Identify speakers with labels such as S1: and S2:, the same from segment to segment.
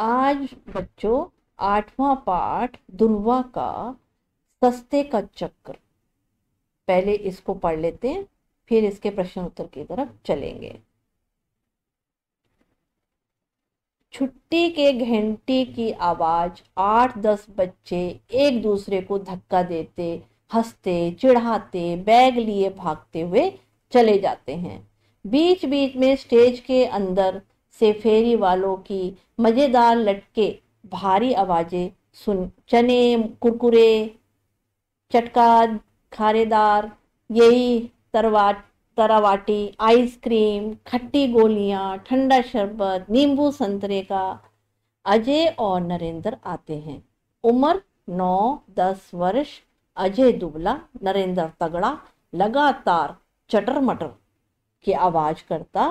S1: आज बच्चों आठवां पाठ दुर्वा का सस्ते का चक्र पहले इसको पढ़ लेते हैं फिर इसके प्रश्न उत्तर की तरफ चलेंगे छुट्टी के घंटी की आवाज आठ दस बच्चे एक दूसरे को धक्का देते हंसते चिढ़ाते बैग लिए भागते हुए चले जाते हैं बीच बीच में स्टेज के अंदर से फेरी वालों की मज़ेदार लटके भारी आवाज़ें सुन चने कुरकुरे चटका खारेदार यही तरवा तरावाटी आइसक्रीम खट्टी गोलियां ठंडा शरबत नींबू संतरे का अजय और नरेंद्र आते हैं उम्र नौ दस वर्ष अजय दुबला नरेंद्र तगड़ा लगातार चटर मटर की आवाज़ करता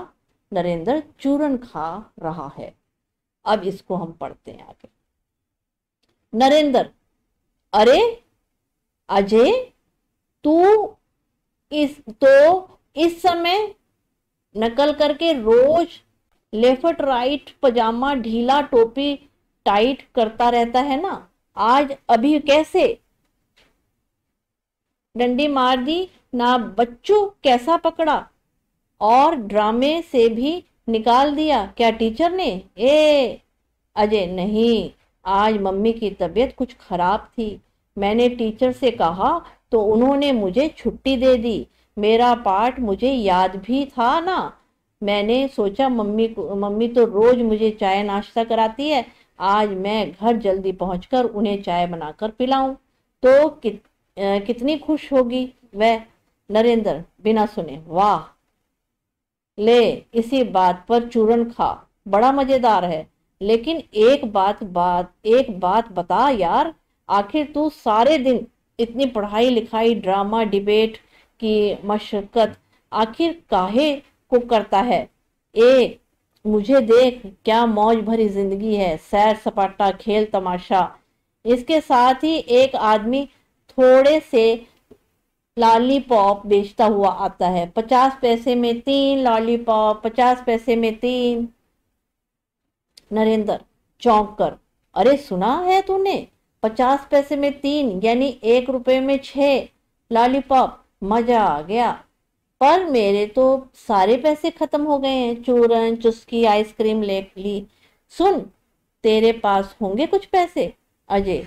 S1: नरेंद्र चूरन खा रहा है अब इसको हम पढ़ते हैं आगे नरेंद्र अरे अजय तू इस तो इस समय नकल करके रोज लेफ्ट राइट पजामा ढीला टोपी टाइट करता रहता है ना आज अभी कैसे डंडी मार दी ना बच्चों कैसा पकड़ा और ड्रामे से भी निकाल दिया क्या टीचर ने ए अजय नहीं आज मम्मी की तबीयत कुछ खराब थी मैंने टीचर से कहा तो उन्होंने मुझे छुट्टी दे दी मेरा पाठ मुझे याद भी था ना मैंने सोचा मम्मी को मम्मी तो रोज़ मुझे चाय नाश्ता कराती है आज मैं घर जल्दी पहुंचकर उन्हें चाय बनाकर पिलाऊं तो कित, कितनी खुश होगी वह नरेंद्र बिना सुने वाह ले इसी बात पर चूरन खा बड़ा मजेदार है लेकिन एक बात बात एक बात बता यार आखिर तू सारे दिन इतनी पढ़ाई लिखाई ड्रामा डिबेट की मशक्क़त आखिर काहे को करता है ए मुझे देख क्या मौज भरी जिंदगी है सैर सपाटा खेल तमाशा इसके साथ ही एक आदमी थोड़े से लॉलीपॉप बेचता हुआ आता है पचास पैसे में तीन लॉलीपॉप पचास पैसे में तीन नरेंद्र चौंक कर अरे सुना है तूने पचास पैसे में तीन यानी एक रुपए में छः लॉलीपॉप मजा आ गया पर मेरे तो सारे पैसे खत्म हो गए हैं चूरन चुस्की आइसक्रीम ले ली सुन तेरे पास होंगे कुछ पैसे अजय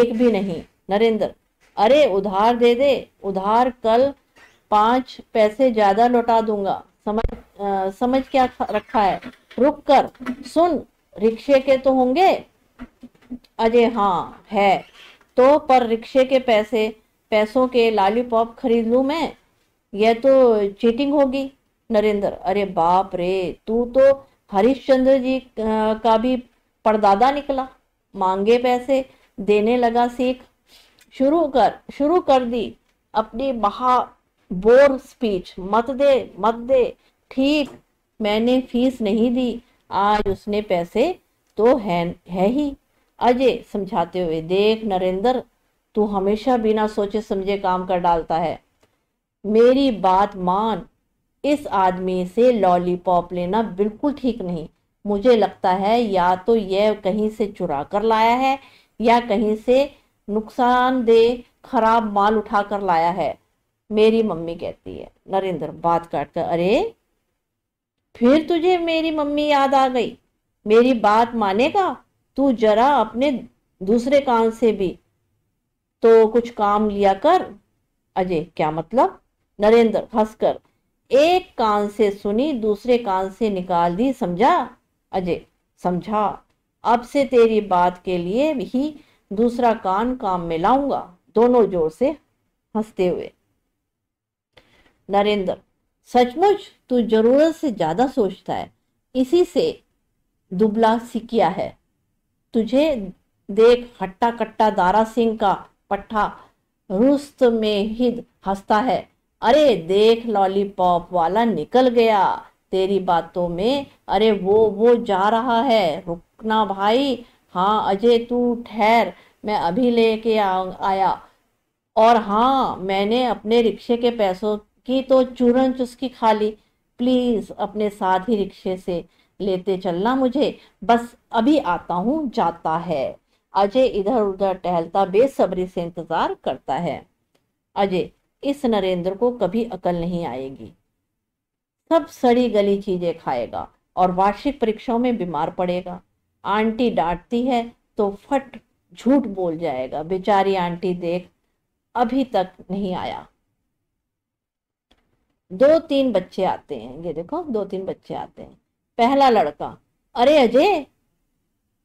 S1: एक भी नहीं नरेंद्र अरे उधार दे दे उधार कल पांच पैसे ज्यादा लौटा दूंगा समझ आ, समझ क्या रखा है रुक कर सुन रिक्शे के तो होंगे अजय हाँ है तो पर रिक्शे के पैसे पैसों के लॉलीपॉप खरीद लू मैं यह तो चीटिंग होगी नरेंद्र अरे बाप रे तू तो हरिश्चंद्र जी का भी परदादा निकला मांगे पैसे देने लगा सीख शुरू कर शुरू कर दी अपनी महा बोर स्पीच मत दे मत दे ठीक मैंने फीस नहीं दी आज उसने पैसे तो है है ही अजय समझाते हुए देख नरेंद्र तू हमेशा बिना सोचे समझे काम कर डालता है मेरी बात मान इस आदमी से लॉलीपॉप लेना बिल्कुल ठीक नहीं मुझे लगता है या तो यह कहीं से चुरा कर लाया है या कहीं से नुकसानदेह खराब माल उठा कर लाया है मेरी मम्मी कहती है नरेंद्र बात काट कर अरे फिर तुझे मेरी मम्मी याद आ गई मेरी बात मानेगा तू जरा अपने दूसरे कान से भी तो कुछ काम लिया कर अजय क्या मतलब नरेंद्र हंसकर एक कान से सुनी दूसरे कान से निकाल दी समझा अजय समझा अब से तेरी बात के लिए भी दूसरा कान काम में लाऊंगा दोनों जोर से हंसते हुए नरेंद्र सचमुच तू जरूरत से ज्यादा सोचता है इसी से दुबला सिकिया है तुझे देख हट्टा कट्टा दारा सिंह का पट्टा रुस्त में ही हंसता है अरे देख लॉलीपॉप वाला निकल गया तेरी बातों में अरे वो वो जा रहा है रुकना भाई हाँ अजय तू ठहर मैं अभी ले के आया और हाँ मैंने अपने रिक्शे के पैसों की तो चूरन चुस्की खा ली प्लीज़ अपने साथ ही रिक्शे से लेते चलना मुझे बस अभी आता हूँ जाता है अजय इधर उधर टहलता बेसब्री से इंतज़ार करता है अजय इस नरेंद्र को कभी अकल नहीं आएगी सब सड़ी गली चीज़ें खाएगा और वार्षिक परीक्षाओं में बीमार पड़ेगा आंटी डांटती है तो फट झूठ बोल जाएगा बेचारी आंटी देख अभी तक नहीं आया दो तीन बच्चे आते हैं ये देखो दो तीन बच्चे आते हैं पहला लड़का अरे अजय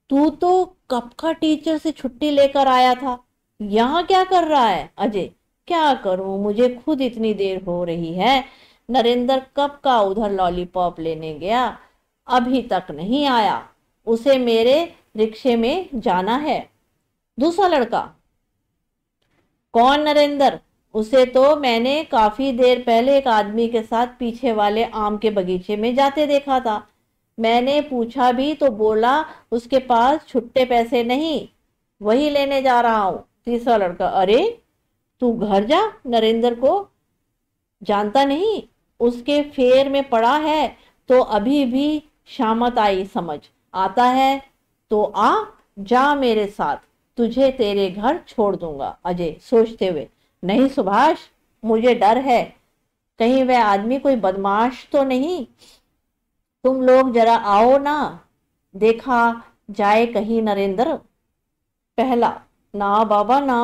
S1: तू तो कब का टीचर से छुट्टी लेकर आया था यहाँ क्या कर रहा है अजय क्या करूं मुझे खुद इतनी देर हो रही है नरेंद्र कब का उधर लॉलीपॉप लेने गया अभी तक नहीं आया उसे मेरे रिक्शे में जाना है दूसरा लड़का कौन नरेंद्र उसे तो मैंने काफी देर पहले एक आदमी के साथ पीछे वाले आम के बगीचे में जाते देखा था मैंने पूछा भी तो बोला उसके पास छुट्टे पैसे नहीं वही लेने जा रहा हूं तीसरा लड़का अरे तू घर जा नरेंद्र को जानता नहीं उसके फेर में पड़ा है तो अभी भी शामत आई समझ आता है तो आ जा मेरे साथ तुझे तेरे घर छोड़ दूंगा अजय सोचते हुए नहीं सुभाष मुझे डर है कहीं वह आदमी कोई बदमाश तो नहीं तुम लोग जरा आओ ना देखा जाए कहीं नरेंद्र पहला ना बाबा ना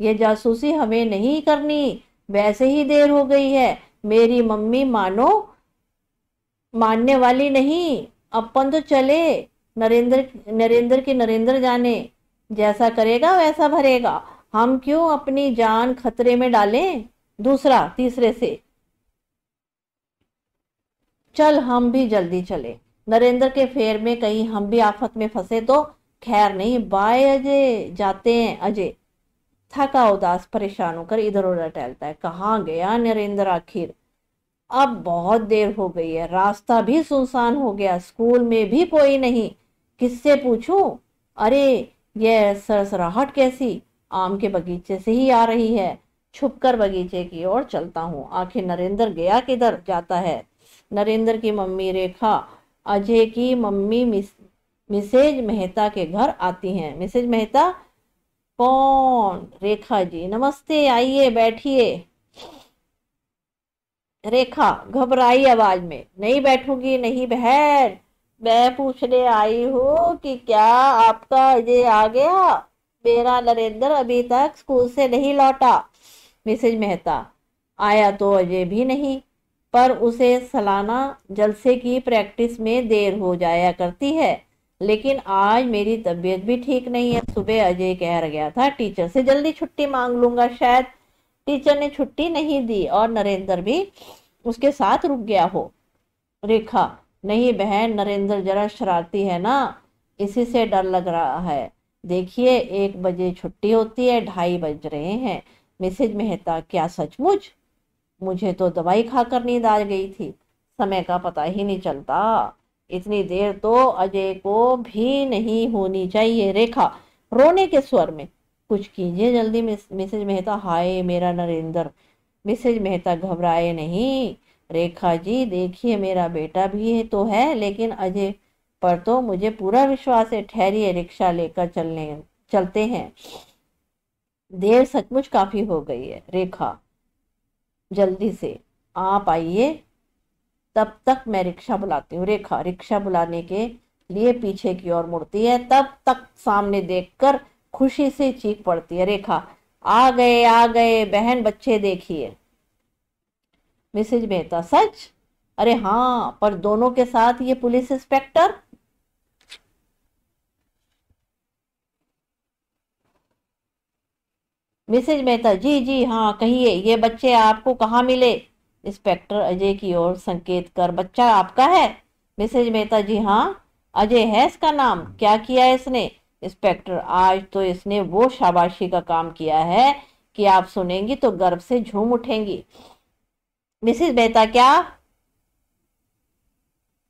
S1: ये जासूसी हमें नहीं करनी वैसे ही देर हो गई है मेरी मम्मी मानो मानने वाली नहीं अपन तो चले नरेंद्र नरेंद्र के नरेंद्र जाने जैसा करेगा वैसा भरेगा हम क्यों अपनी जान खतरे में डालें दूसरा तीसरे से चल हम भी जल्दी चले नरेंद्र के फेर में कहीं हम भी आफत में फंसे तो खैर नहीं बाय अजय जाते हैं अजय थका उदास परेशान होकर इधर उधर टहलता है कहाँ गया नरेंद्र आखिर अब बहुत देर हो गई है रास्ता भी सुनसान हो गया स्कूल में भी कोई नहीं किससे पूछूं अरे यह सरसराहट कैसी आम के बगीचे से ही आ रही है छुपकर बगीचे की ओर चलता हूँ आखिर नरेंद्र गया किधर जाता है नरेंद्र की मम्मी रेखा अजय की मम्मी मिस, मिसेज मेहता के घर आती हैं मिसेज मेहता कौन रेखा जी नमस्ते आइए बैठिए रेखा घबराई आवाज में नहीं बैठूंगी नहीं बहन मैं पूछने आई हूँ कि क्या आपका ये आ गया मेरा नरेंद्र अभी तक स्कूल से नहीं लौटा मिसेज मेहता आया तो अजय भी नहीं पर उसे सालाना जलसे की प्रैक्टिस में देर हो जाया करती है लेकिन आज मेरी तबीयत भी ठीक नहीं है सुबह अजय कह गया था टीचर से जल्दी छुट्टी मांग लूंगा शायद टीचर ने छुट्टी नहीं दी और नरेंद्र भी उसके साथ रुक गया हो रेखा नहीं बहन नरेंद्र जरा शरारती है ना इसी से डर लग रहा है देखिए एक बजे छुट्टी होती है ढाई बज रहे हैं मिसेज मेहता क्या सचमुच मुझे तो दवाई खाकर नींद आ गई थी समय का पता ही नहीं चलता इतनी देर तो अजय को भी नहीं होनी चाहिए रेखा रोने के स्वर में कुछ कीजिए जल्दी मिसेज मेहता हाय मेरा नरेंद्र मिसेज मेहता घबराए नहीं रेखा जी देखिए मेरा बेटा भी तो है लेकिन अजय पर तो मुझे पूरा विश्वास है ठहरिए रिक्शा लेकर चलने चलते हैं देर सचमुच काफी हो गई है रेखा जल्दी से आप आइए तब तक मैं रिक्शा बुलाती हूँ रेखा रिक्शा बुलाने के लिए पीछे की ओर मुड़ती है तब तक सामने देखकर खुशी से चीख पड़ती है रेखा आ गए आ गए बहन बच्चे देखिए मिसेज मेहता सच अरे हाँ पर दोनों के साथ ये police inspector Mrs Mehta ji जी हाँ कहिए ये बच्चे आपको कहाँ मिले इंस्पेक्टर अजय की ओर संकेत कर बच्चा आपका है मिसेज मेहता जी हाँ अजय है इसका नाम क्या किया इसने इंस्पेक्टर आज तो इसने वो शाबाशी का काम किया है कि आप सुनेंगी तो गर्व से झूम उठेंगी मिसिस मेहता क्या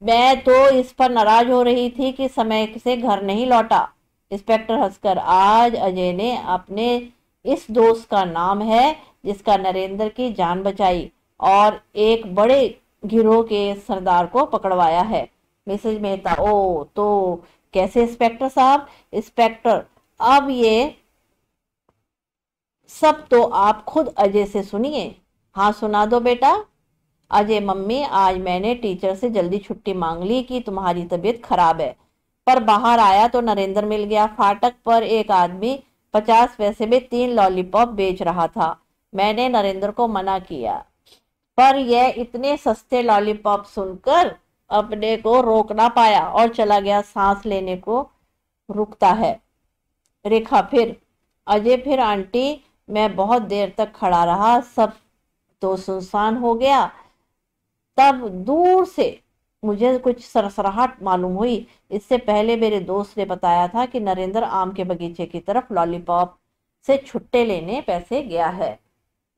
S1: मैं तो इस पर नाराज हो रही थी कि समय से घर नहीं लौटा इंस्पेक्टर हंसकर आज अजय ने अपने इस दोस्त का नाम है जिसका नरेंद्र की जान बचाई और एक बड़े गिरोह के सरदार को पकड़वाया है मिसेज मेहता ओ तो कैसे इंस्पेक्टर साहब इंस्पेक्टर अब ये सब तो आप खुद अजय से सुनिए हाँ सुना दो बेटा अजय मम्मी आज मैंने टीचर से जल्दी छुट्टी मांग ली कि तुम्हारी तबीयत खराब है पर बाहर आया तो नरेंद्र मिल गया फाटक पर एक आदमी पचास पैसे में तीन लॉलीपॉप बेच रहा था मैंने नरेंद्र को मना किया पर यह इतने सस्ते लॉलीपॉप सुनकर अपने को रोक ना पाया और चला गया सांस लेने को रुकता है रेखा फिर अजय फिर आंटी मैं बहुत देर तक खड़ा रहा सब तो सुनसान हो गया तब दूर से मुझे कुछ सरसराहट मालूम हुई इससे पहले मेरे दोस्त ने बताया था कि नरेंद्र आम के बगीचे की तरफ लॉलीपॉप से छुट्टे लेने पैसे गया है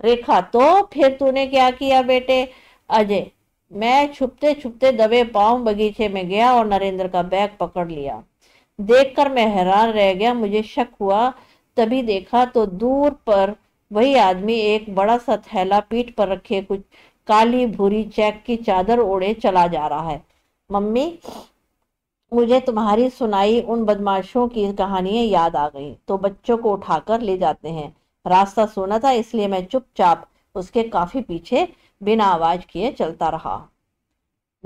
S1: रेखा तो फिर तूने क्या किया बेटे अजय मैं छुपते छुपते दबे पांव बगीचे में गया और नरेंद्र का बैग पकड़ लिया देखकर मैं हैरान रह गया मुझे शक हुआ तभी देखा तो दूर पर वही आदमी एक बड़ा सा थैला पीठ पर रखे कुछ काली भूरी चेक की चादर ओढ़े चला जा रहा है मम्मी मुझे तुम्हारी सुनाई उन बदमाशों की कहानियां याद आ गई तो बच्चों को उठाकर ले जाते हैं रास्ता सोना था इसलिए मैं चुपचाप उसके काफी पीछे बिना आवाज किए चलता रहा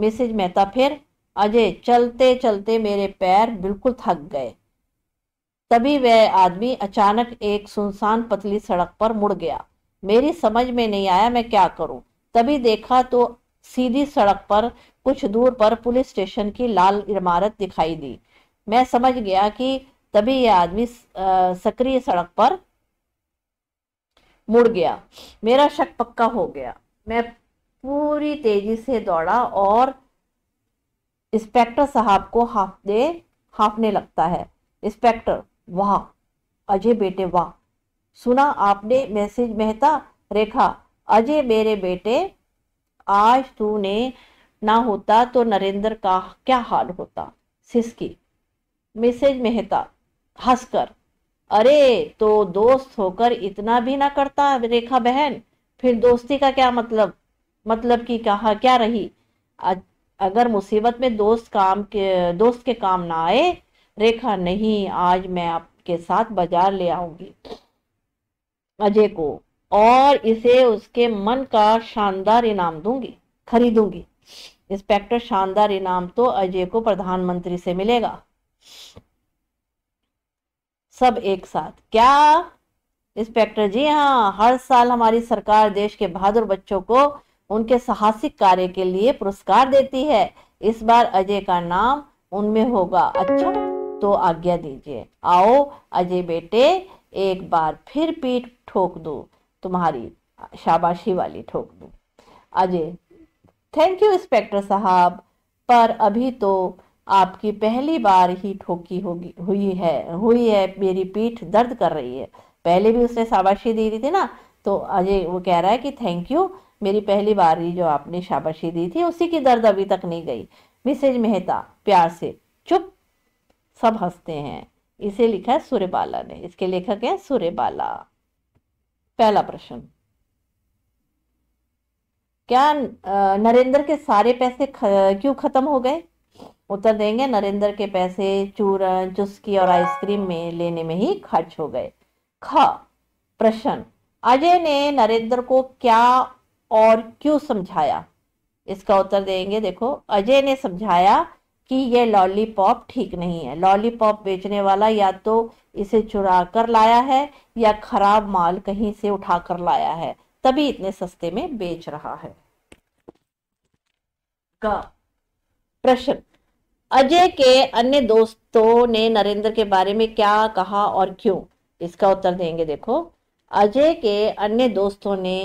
S1: मिसेज मेहता फिर अजय चलते चलते मेरे पैर बिल्कुल थक गए तभी वह आदमी अचानक एक सुनसान पतली सड़क पर मुड़ गया मेरी समझ में नहीं आया मैं क्या करूं तभी देखा तो सीधी सड़क पर कुछ दूर पर पुलिस स्टेशन की लाल इमारत दिखाई दी मैं समझ गया कि तभी यह आदमी सक्रिय सड़क पर मुड़ गया मेरा शक पक्का हो गया मैं पूरी तेजी से दौड़ा और इंस्पेक्टर साहब को हाफने हाफने लगता है इंस्पेक्टर वाह अजय बेटे वाह सुना आपने मैसेज मेहता रेखा अजय मेरे बेटे आज तू ने ना होता तो नरेंद्र का क्या हाल होता सिस्की मैसेज मेहता हंसकर अरे तो दोस्त होकर इतना भी ना करता रेखा बहन फिर दोस्ती का क्या मतलब मतलब कि कहा क्या रही अगर मुसीबत में दोस्त काम के दोस्त के काम ना आए रेखा नहीं आज मैं आपके साथ बाजार ले आऊंगी अजय को और इसे उसके मन का शानदार इनाम दूंगी खरीदूंगी इंस्पेक्टर शानदार इनाम तो अजय को प्रधानमंत्री से मिलेगा सब एक साथ क्या इंस्पेक्टर जी हाँ हर साल हमारी सरकार देश के बहादुर बच्चों को उनके साहसिक कार्य के लिए पुरस्कार देती है इस बार अजय का नाम उनमें होगा अच्छा तो आज्ञा दीजिए आओ अजय बेटे एक बार फिर पीठ ठोक दो तुम्हारी शाबाशी वाली ठोक दो अजय थैंक यू इंस्पेक्टर साहब पर अभी तो आपकी पहली बार ही ठोकी होगी हुई है हुई है मेरी पीठ दर्द कर रही है पहले भी उसने शाबाशी दी थी ना तो अजय वो कह रहा है कि थैंक यू मेरी पहली बार ही जो आपने शाबाशी दी थी उसी की दर्द अभी तक नहीं गई मिसेज मेहता प्यार से चुप सब हंसते हैं इसे लिखा है सूर्य बाला ने इसके लेखक हैं बाला पहला प्रश्न क्या नरेंद्र के सारे पैसे ख, क्यों खत्म हो गए उत्तर देंगे नरेंद्र के पैसे चूरन चुस्की और आइसक्रीम में लेने में ही खर्च हो गए ख प्रश्न अजय ने नरेंद्र को क्या और क्यों समझाया इसका उत्तर देंगे देखो अजय ने समझाया कि ये लॉलीपॉप ठीक नहीं है लॉलीपॉप बेचने वाला या तो इसे चुरा कर लाया है या खराब माल कहीं से उठा कर लाया है तभी इतने सस्ते में बेच रहा है का प्रश्न अजय के अन्य दोस्तों ने नरेंद्र के बारे में क्या कहा और क्यों इसका उत्तर देंगे देखो अजय के अन्य दोस्तों ने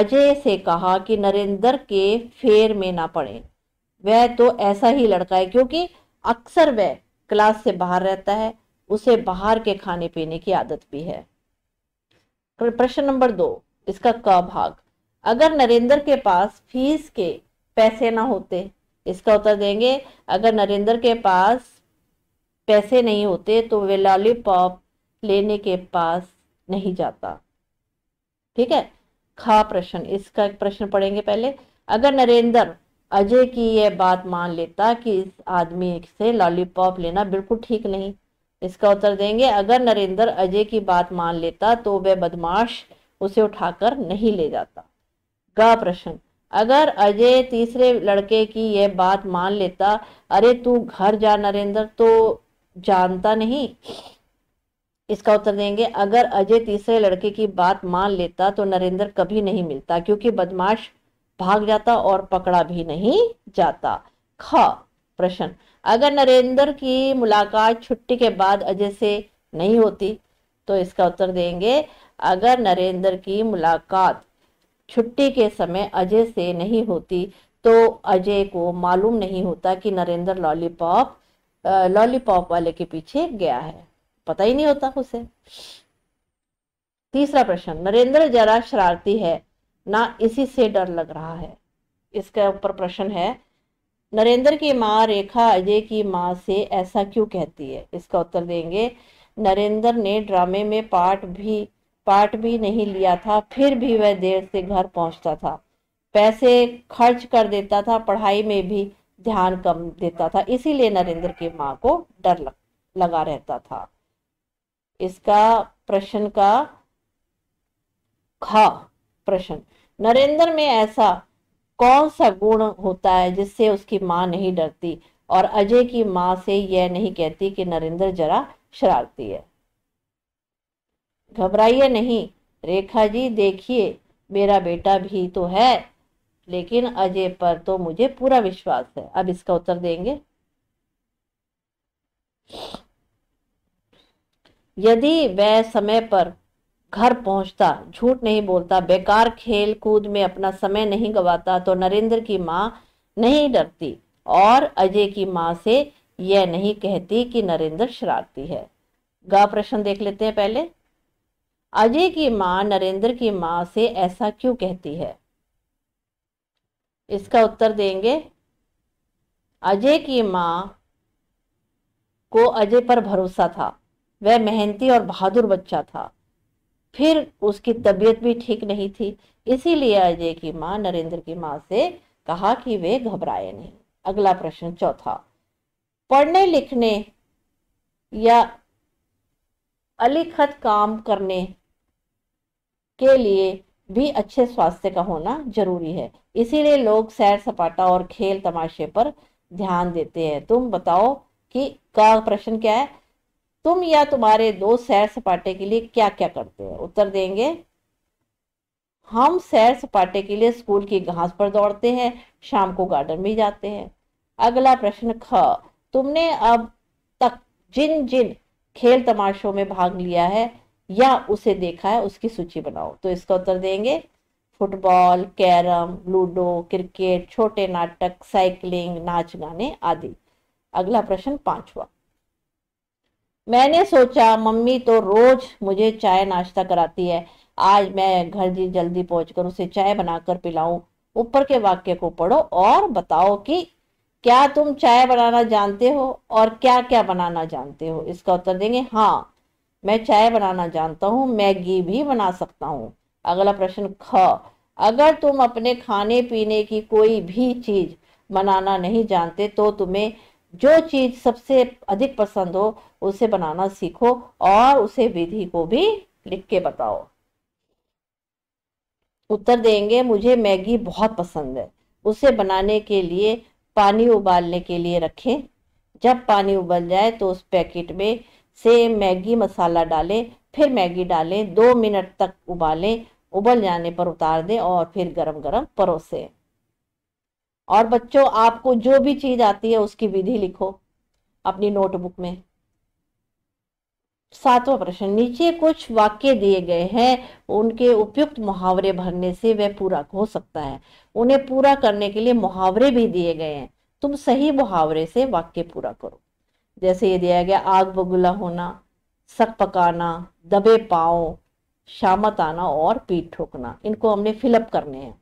S1: अजय से कहा कि नरेंद्र के फेर में ना पड़े वह तो ऐसा ही लड़का है क्योंकि अक्सर वह क्लास से बाहर रहता है उसे बाहर के खाने पीने की आदत भी है प्रश्न नंबर दो इसका क भाग अगर नरेंद्र के पास फीस के पैसे ना होते इसका उत्तर देंगे अगर नरेंद्र के पास पैसे नहीं होते तो वे लॉलीपॉप लेने के पास नहीं जाता ठीक है खा प्रश्न इसका एक प्रश्न पढ़ेंगे पहले अगर नरेंद्र अजय की यह बात मान लेता कि इस आदमी से लॉलीपॉप लेना बिल्कुल ठीक नहीं इसका उत्तर देंगे अगर नरेंद्र अजय की बात मान लेता तो वह बदमाश उसे उठाकर नहीं ले जाता गा प्रश्न अगर अजय तीसरे लड़के की यह बात मान लेता अरे तू घर जा नरेंद्र तो जानता नहीं इसका उत्तर देंगे अगर अजय तीसरे लड़के की बात मान लेता तो नरेंद्र कभी नहीं मिलता क्योंकि बदमाश भाग जाता और पकड़ा भी नहीं जाता ख प्रश्न अगर नरेंद्र की मुलाकात छुट्टी के बाद अजय से नहीं होती तो इसका उत्तर देंगे अगर नरेंद्र की मुलाकात छुट्टी के समय अजय से नहीं होती तो अजय को मालूम नहीं होता कि नरेंद्र लॉलीपॉप लॉलीपॉप वाले के पीछे गया है पता ही नहीं होता उसे तीसरा प्रश्न नरेंद्र जरा शरारती है ना इसी से डर लग रहा है इसके ऊपर प्रश्न है नरेंद्र की माँ रेखा अजय की माँ से ऐसा क्यों कहती है इसका उत्तर देंगे नरेंद्र ने ड्रामे में पार्ट भी पार्ट भी नहीं लिया था फिर भी वह देर से घर पहुंचता था पैसे खर्च कर देता था पढ़ाई में भी ध्यान कम देता था इसीलिए नरेंद्र की माँ को डर लगा रहता था इसका प्रश्न का ख प्रश्न नरेंद्र में ऐसा कौन सा गुण होता है जिससे उसकी माँ नहीं डरती और अजय की माँ से यह नहीं कहती कि नरेंद्र जरा शरारती है घबराइए नहीं रेखा जी देखिए मेरा बेटा भी तो है लेकिन अजय पर तो मुझे पूरा विश्वास है अब इसका उत्तर देंगे यदि वह समय पर घर पहुंचता झूठ नहीं बोलता बेकार खेल कूद में अपना समय नहीं गवाता तो नरेंद्र की माँ नहीं डरती और अजय की माँ से यह नहीं कहती कि नरेंद्र शरारती है गा प्रश्न देख लेते हैं पहले अजय की माँ नरेंद्र की माँ से ऐसा क्यों कहती है इसका उत्तर देंगे अजय की माँ को अजय पर भरोसा था वह मेहनती और बहादुर बच्चा था फिर उसकी तबीयत भी ठीक नहीं थी इसीलिए अजय की माँ नरेंद्र की माँ से कहा कि वे घबराए नहीं अगला प्रश्न चौथा पढ़ने लिखने या अलिखत काम करने के लिए भी अच्छे स्वास्थ्य का होना जरूरी है इसीलिए लोग सैर सपाटा और खेल तमाशे पर ध्यान देते हैं तुम बताओ कि का प्रश्न क्या है तुम या तुम्हारे दोस्त सैर सपाटे के लिए क्या क्या करते हैं उत्तर देंगे हम सैर सपाटे के लिए स्कूल की घास पर दौड़ते हैं शाम को गार्डन में जाते हैं अगला प्रश्न ख तुमने अब तक जिन जिन खेल तमाशों में भाग लिया है या उसे देखा है उसकी सूची बनाओ तो इसका उत्तर देंगे फुटबॉल कैरम लूडो क्रिकेट छोटे नाटक साइकिलिंग नाच गाने आदि अगला प्रश्न पांचवा मैंने सोचा मम्मी तो रोज मुझे चाय नाश्ता कराती है आज मैं घर जी जल्दी पहुंचकर उसे चाय बनाकर पिलाऊं ऊपर के वाक्य को पढ़ो और बताओ कि क्या तुम चाय बनाना जानते हो और क्या क्या बनाना जानते हो इसका उत्तर देंगे हाँ मैं चाय बनाना जानता हूँ मैगी भी बना सकता हूँ अगला प्रश्न ख अगर तुम अपने खाने पीने की कोई भी चीज बनाना नहीं जानते तो तुम्हें जो चीज सबसे अधिक पसंद हो उसे बनाना सीखो और उसे विधि को भी लिख के बताओ उत्तर देंगे मुझे मैगी बहुत पसंद है उसे बनाने के लिए पानी उबालने के लिए रखें जब पानी उबल जाए तो उस पैकेट में से मैगी मसाला डालें फिर मैगी डालें दो मिनट तक उबालें उबल जाने पर उतार दें और फिर गरम गरम परोसें और बच्चों आपको जो भी चीज आती है उसकी विधि लिखो अपनी नोटबुक में सातवां प्रश्न नीचे कुछ वाक्य दिए गए हैं उनके उपयुक्त मुहावरे भरने से वह पूरा हो सकता है उन्हें पूरा करने के लिए मुहावरे भी दिए गए हैं तुम सही मुहावरे से वाक्य पूरा करो जैसे ये दिया गया आग बगुला होना सक पकाना दबे पाओ शामत आना और पीठ ठोकना इनको हमने फिलअप करने हैं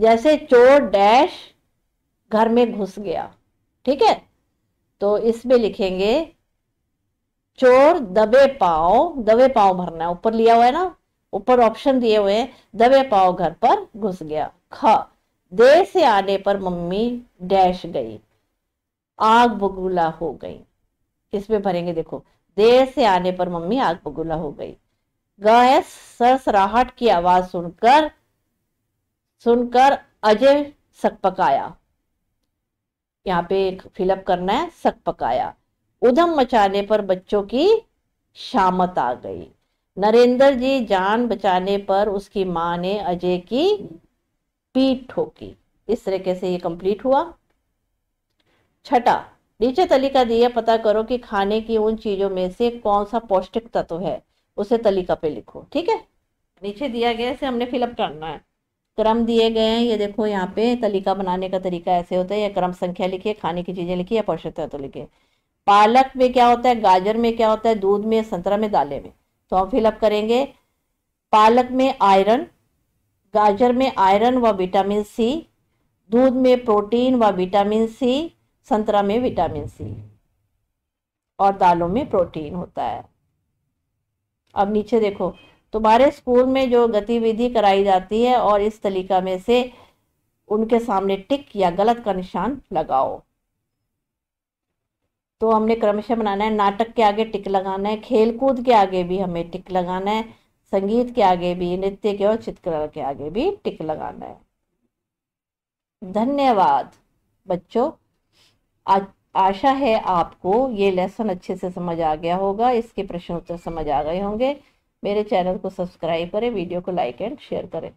S1: जैसे चोर डैश घर में घुस गया ठीक है तो इसमें लिखेंगे चोर दबे पाओ दबे पाओ भरना है ऊपर लिया हुआ है ना ऊपर ऑप्शन दिए हुए हैं दबे पाओ घर पर घुस गया ख देर से आने पर मम्मी डैश गई आग बगुला हो गई इसमें भरेंगे देखो देर से आने पर मम्मी आग बगुला हो गई गाय सरसराहट की आवाज सुनकर सुनकर अजय सकपकाया यहाँ पे फिलअप करना है सकपकाया उधम मचाने पर बच्चों की शामत आ गई नरेंद्र जी जान बचाने पर उसकी माँ ने अजय की पीठ ठोकी इस तरीके से ये कंप्लीट हुआ छठा नीचे तलिका दिया पता करो कि खाने की उन चीजों में से कौन सा पौष्टिक तत्व है उसे तलिका पे लिखो ठीक है नीचे दिया गया इसे हमने फिलअप करना है क्रम दिए गए हैं ये देखो यहाँ पे तलिका बनाने का तरीका ऐसे होता है या क्रम संख्या लिखिए खाने की चीज़ें लिखिए या पोषक तत्व तो लिखिए पालक में क्या होता है गाजर में क्या होता है दूध में संतरा में दाले में तो हम फिलअप करेंगे पालक में आयरन गाजर में आयरन व विटामिन सी दूध में प्रोटीन व विटामिन सी संतरा में विटामिन सी और दालों में प्रोटीन होता है अब नीचे देखो तुम्हारे स्कूल में जो गतिविधि कराई जाती है और इस तलीका में से उनके सामने टिक या गलत का निशान लगाओ तो हमने क्रमशः बनाना है नाटक के आगे टिक लगाना है खेलकूद के आगे भी हमें टिक लगाना है संगीत के आगे भी नृत्य के और चित्रकला के आगे भी टिक लगाना है धन्यवाद बच्चों आशा है आपको ये लेसन अच्छे से समझ आ गया होगा इसके प्रश्न उत्तर समझ आ गए होंगे मेरे चैनल को सब्सक्राइब करें वीडियो को लाइक एंड शेयर करें